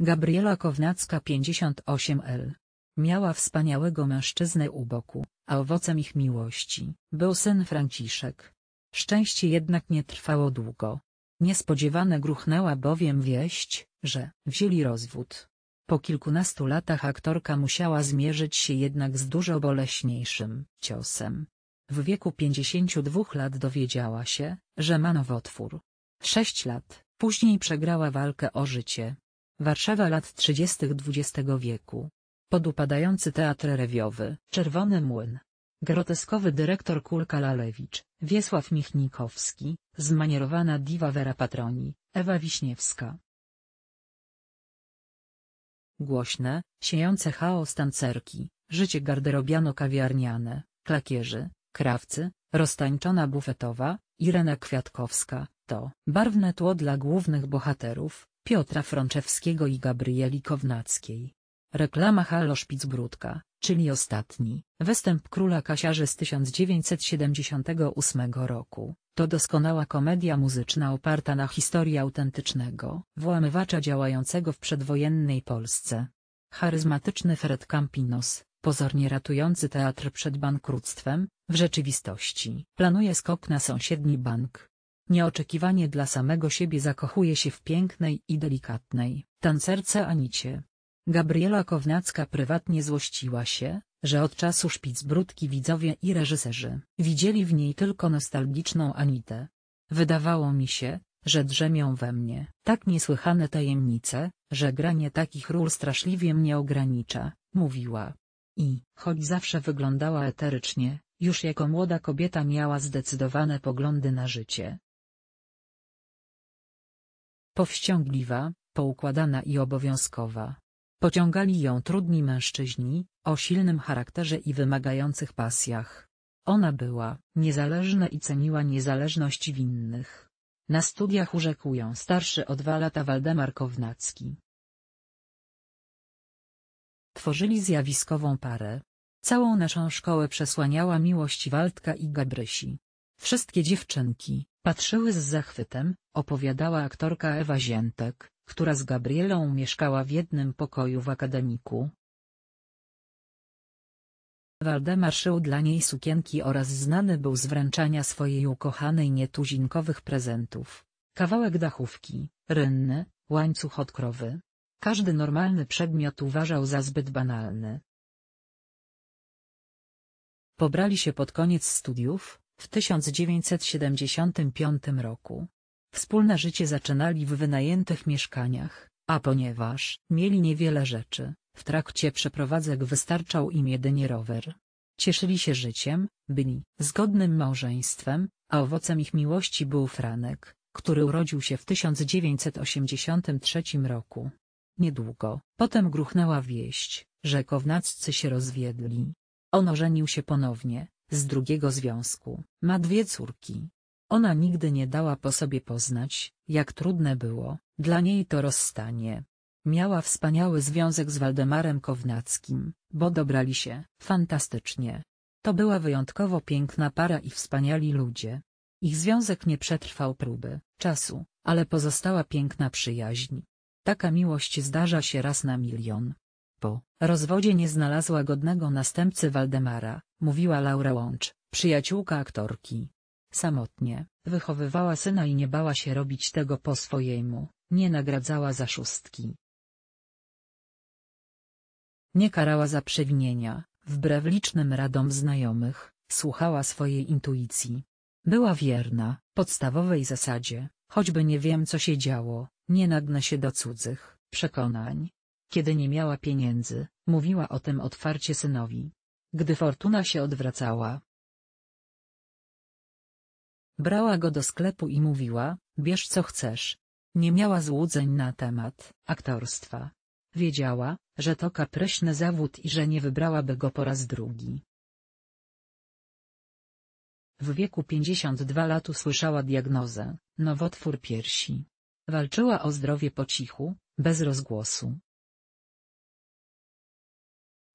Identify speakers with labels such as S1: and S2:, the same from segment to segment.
S1: Gabriela Kownacka 58L. Miała wspaniałego mężczyznę u boku, a owocem ich miłości był syn Franciszek. Szczęście jednak nie trwało długo. Niespodziewane gruchnęła bowiem wieść, że wzięli rozwód. Po kilkunastu latach aktorka musiała zmierzyć się jednak z dużo boleśniejszym ciosem. W wieku 52 lat dowiedziała się, że ma nowotwór. Sześć lat później przegrała walkę o życie Warszawa lat 30. XX wieku. Podupadający teatr rewiowy, Czerwony Młyn. Groteskowy dyrektor Kulka Lalewicz, Wiesław Michnikowski, zmanierowana diwa Wera Patroni, Ewa Wiśniewska. Głośne, siejące chaos tancerki, życie garderobiano-kawiarniane, klakierzy, krawcy, roztańczona bufetowa, Irena Kwiatkowska, to barwne tło dla głównych bohaterów, Piotra Frączewskiego i Gabrieli Kownackiej. Reklama Halo Szpicbródka, czyli ostatni, występ króla Kasiarzy z 1978 roku, to doskonała komedia muzyczna oparta na historii autentycznego włamywacza działającego w przedwojennej Polsce. Charyzmatyczny Fred Campinos, pozornie ratujący teatr przed bankructwem, w rzeczywistości planuje skok na sąsiedni bank, Nieoczekiwanie dla samego siebie zakochuje się w pięknej i delikatnej tancerce Anicie. Gabriela Kownacka prywatnie złościła się, że od czasu szpicbrudki widzowie i reżyserzy widzieli w niej tylko nostalgiczną Anitę. Wydawało mi się, że drzemią we mnie tak niesłychane tajemnice, że granie takich ról straszliwie mnie ogranicza, mówiła. I, choć zawsze wyglądała eterycznie, już jako młoda kobieta miała zdecydowane poglądy na życie powściągliwa, poukładana i obowiązkowa. Pociągali ją trudni mężczyźni, o silnym charakterze i wymagających pasjach. Ona była niezależna i ceniła niezależność winnych. Na studiach urzekł ją starszy o dwa lata Waldemar Kownacki. Tworzyli zjawiskową parę. Całą naszą szkołę przesłaniała miłość Waldka i Gabrysi. Wszystkie dziewczynki, Patrzyły z zachwytem, opowiadała aktorka Ewa Ziętek, która z Gabrielą mieszkała w jednym pokoju w akademiku. Waldemar szył dla niej sukienki oraz znany był z wręczania swojej ukochanej nietuzinkowych prezentów. Kawałek dachówki, rynny, łańcuch od krowy. Każdy normalny przedmiot uważał za zbyt banalny. Pobrali się pod koniec studiów, w 1975 roku wspólne życie zaczynali w wynajętych mieszkaniach, a ponieważ mieli niewiele rzeczy, w trakcie przeprowadzek wystarczał im jedynie rower. Cieszyli się życiem, byli zgodnym małżeństwem, a owocem ich miłości był Franek, który urodził się w 1983 roku. Niedługo, potem gruchnęła wieść, że kownaccy się rozwiedli. On ożenił się ponownie, z drugiego związku. Ma dwie córki. Ona nigdy nie dała po sobie poznać, jak trudne było dla niej to rozstanie. Miała wspaniały związek z Waldemarem Kownackim, bo dobrali się fantastycznie. To była wyjątkowo piękna para i wspaniali ludzie. Ich związek nie przetrwał próby, czasu, ale pozostała piękna przyjaźń. Taka miłość zdarza się raz na milion. Po rozwodzie nie znalazła godnego następcy Waldemara, Mówiła Laura Łącz, przyjaciółka aktorki. Samotnie, wychowywała syna i nie bała się robić tego po swojemu, nie nagradzała za szóstki. Nie karała za przewinienia, wbrew licznym radom znajomych, słuchała swojej intuicji. Była wierna, podstawowej zasadzie, choćby nie wiem co się działo, nie nagna się do cudzych przekonań. Kiedy nie miała pieniędzy, mówiła o tym otwarcie synowi. Gdy fortuna się odwracała. Brała go do sklepu i mówiła, bierz co chcesz. Nie miała złudzeń na temat aktorstwa. Wiedziała, że to kapryśny zawód i że nie wybrałaby go po raz drugi. W wieku 52 lat usłyszała diagnozę, nowotwór piersi. Walczyła o zdrowie po cichu, bez rozgłosu.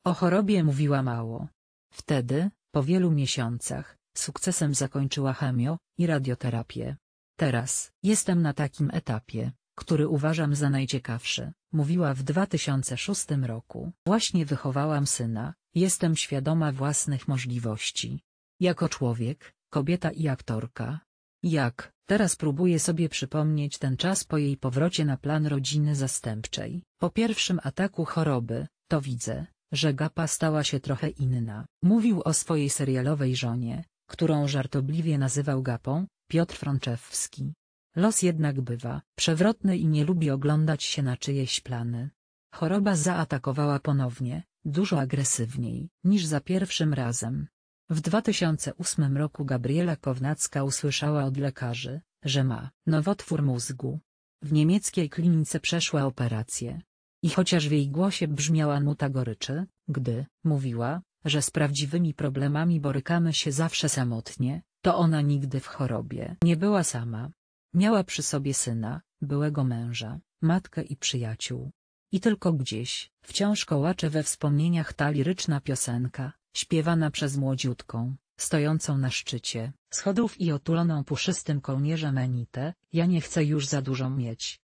S1: O chorobie mówiła mało. Wtedy, po wielu miesiącach, sukcesem zakończyła chemio i radioterapię. Teraz, jestem na takim etapie, który uważam za najciekawszy, mówiła w 2006 roku. Właśnie wychowałam syna, jestem świadoma własnych możliwości. Jako człowiek, kobieta i aktorka. Jak, teraz próbuję sobie przypomnieć ten czas po jej powrocie na plan rodziny zastępczej. Po pierwszym ataku choroby, to widzę, że Gapa stała się trochę inna. Mówił o swojej serialowej żonie, którą żartobliwie nazywał Gapą, Piotr Frączewski. Los jednak bywa przewrotny i nie lubi oglądać się na czyjeś plany. Choroba zaatakowała ponownie, dużo agresywniej niż za pierwszym razem. W 2008 roku Gabriela Kownacka usłyszała od lekarzy, że ma nowotwór mózgu. W niemieckiej klinice przeszła operację, i chociaż w jej głosie brzmiała nuta goryczy, gdy mówiła, że z prawdziwymi problemami borykamy się zawsze samotnie, to ona nigdy w chorobie nie była sama. Miała przy sobie syna, byłego męża, matkę i przyjaciół. I tylko gdzieś, wciąż kołacze we wspomnieniach ta liryczna piosenka, śpiewana przez młodziutką, stojącą na szczycie schodów i otuloną puszystym kołnierzem Enitę, ja nie chcę już za dużo mieć,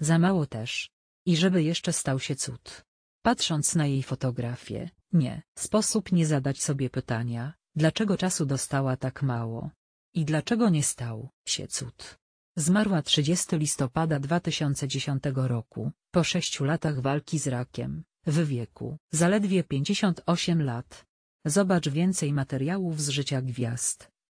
S1: za mało też. I żeby jeszcze stał się cud. Patrząc na jej fotografię, nie, sposób nie zadać sobie pytania, dlaczego czasu dostała tak mało. I dlaczego nie stał się cud. Zmarła 30 listopada 2010 roku, po sześciu latach walki z rakiem, w wieku zaledwie 58 lat. Zobacz więcej materiałów z życia gwiazd.